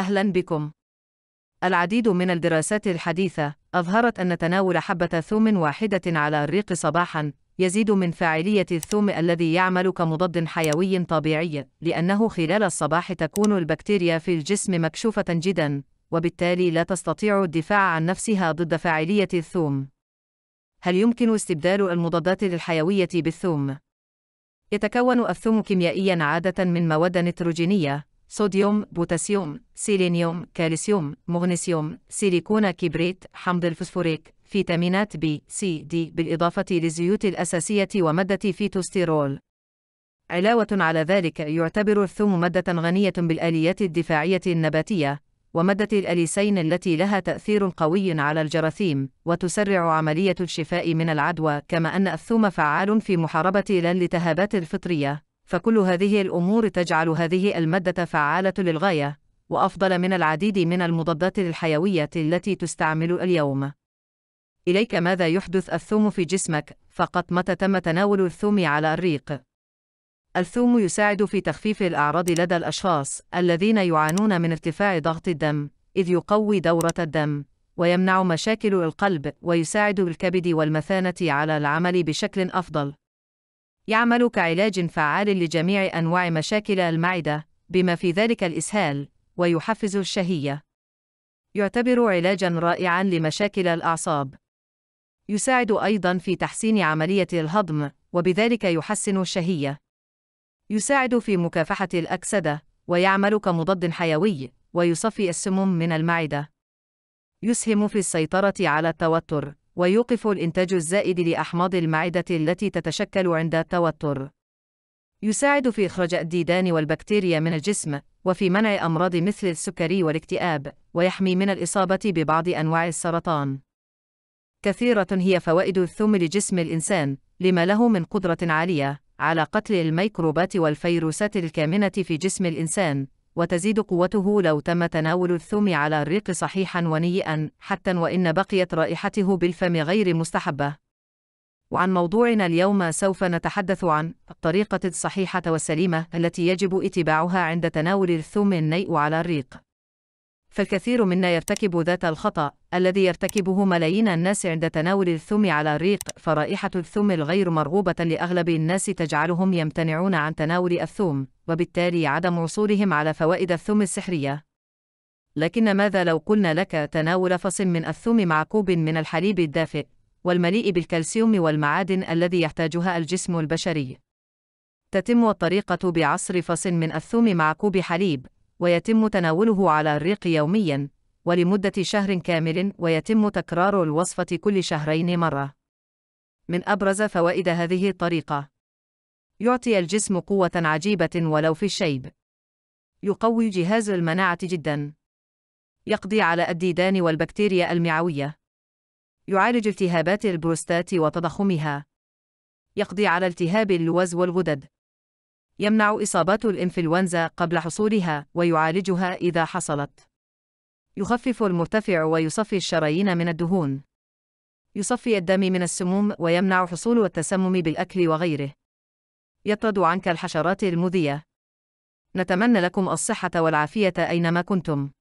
أهلا بكم. العديد من الدراسات الحديثة أظهرت أن تناول حبة ثوم واحدة على الريق صباحا يزيد من فاعلية الثوم الذي يعمل كمضاد حيوي طبيعي، لأنه خلال الصباح تكون البكتيريا في الجسم مكشوفة جدا، وبالتالي لا تستطيع الدفاع عن نفسها ضد فاعلية الثوم. هل يمكن استبدال المضادات الحيوية بالثوم؟ يتكون الثوم كيميائيا عادة من مواد نيتروجينية، صوديوم بوتاسيوم سيلينيوم كالسيوم مغنيسيوم سيليكون كبريت حمض الفوسفوريك فيتامينات بي سي دي بالإضافة للزيوت الأساسية ومادة فيتوستيرول علاوة على ذلك يعتبر الثوم مادة غنية بالآليات الدفاعية النباتية ومادة الأليسين التي لها تأثير قوي على الجراثيم وتسرع عملية الشفاء من العدوى كما أن الثوم فعال في محاربة الالتهابات الفطرية فكل هذه الأمور تجعل هذه المادة فعالة للغاية، وأفضل من العديد من المضادات الحيوية التي تستعمل اليوم. إليك ماذا يحدث الثوم في جسمك، فقط متى تم تناول الثوم على الريق. الثوم يساعد في تخفيف الأعراض لدى الأشخاص الذين يعانون من ارتفاع ضغط الدم، إذ يقوي دورة الدم، ويمنع مشاكل القلب، ويساعد الكبد والمثانة على العمل بشكل أفضل. يعمل كعلاج فعال لجميع أنواع مشاكل المعدة، بما في ذلك الإسهال، ويحفز الشهية. يعتبر علاجًا رائعًا لمشاكل الأعصاب. يساعد أيضًا في تحسين عملية الهضم، وبذلك يحسن الشهية. يساعد في مكافحة الأكسدة، ويعمل كمضاد حيوي، ويصفي السموم من المعدة. يسهم في السيطرة على التوتر. ويوقف الإنتاج الزائد لأحماض المعدة التي تتشكل عند التوتر. يساعد في إخراج الديدان والبكتيريا من الجسم، وفي منع أمراض مثل السكري والاكتئاب، ويحمي من الإصابة ببعض أنواع السرطان. كثيرة هي فوائد الثوم لجسم الإنسان، لما له من قدرة عالية على قتل الميكروبات والفيروسات الكامنة في جسم الإنسان، وتزيد قوته لو تم تناول الثوم على الريق صحيحا ونيئا حتى وإن بقيت رائحته بالفم غير مستحبة وعن موضوعنا اليوم سوف نتحدث عن الطريقة الصحيحة والسليمة التي يجب اتباعها عند تناول الثوم النيء على الريق فالكثير منا يرتكب ذات الخطأ الذي يرتكبه ملايين الناس عند تناول الثوم على الريق، فرائحة الثوم الغير مرغوبة لأغلب الناس تجعلهم يمتنعون عن تناول الثوم، وبالتالي عدم حصولهم على فوائد الثوم السحرية. لكن ماذا لو قلنا لك تناول فص من الثوم مع كوب من الحليب الدافئ، والمليء بالكالسيوم والمعادن الذي يحتاجها الجسم البشري؟ تتم الطريقة بعصر فص من الثوم مع كوب حليب، ويتم تناوله على الريق يومياً، ولمدة شهر كامل ويتم تكرار الوصفة كل شهرين مرة. من أبرز فوائد هذه الطريقة: يعطي الجسم قوة عجيبة ولو في الشيب. يقوي جهاز المناعة جداً. يقضي على الديدان والبكتيريا المعوية. يعالج التهابات البروستات وتضخمها. يقضي على التهاب اللوز والغدد. يمنع إصابات الإنفلونزا قبل حصولها ويعالجها إذا حصلت. يخفف المرتفع ويصفي الشرايين من الدهون. يصفي الدم من السموم ويمنع حصول التسمم بالأكل وغيره. يطرد عنك الحشرات المذية. نتمنى لكم الصحة والعافية أينما كنتم.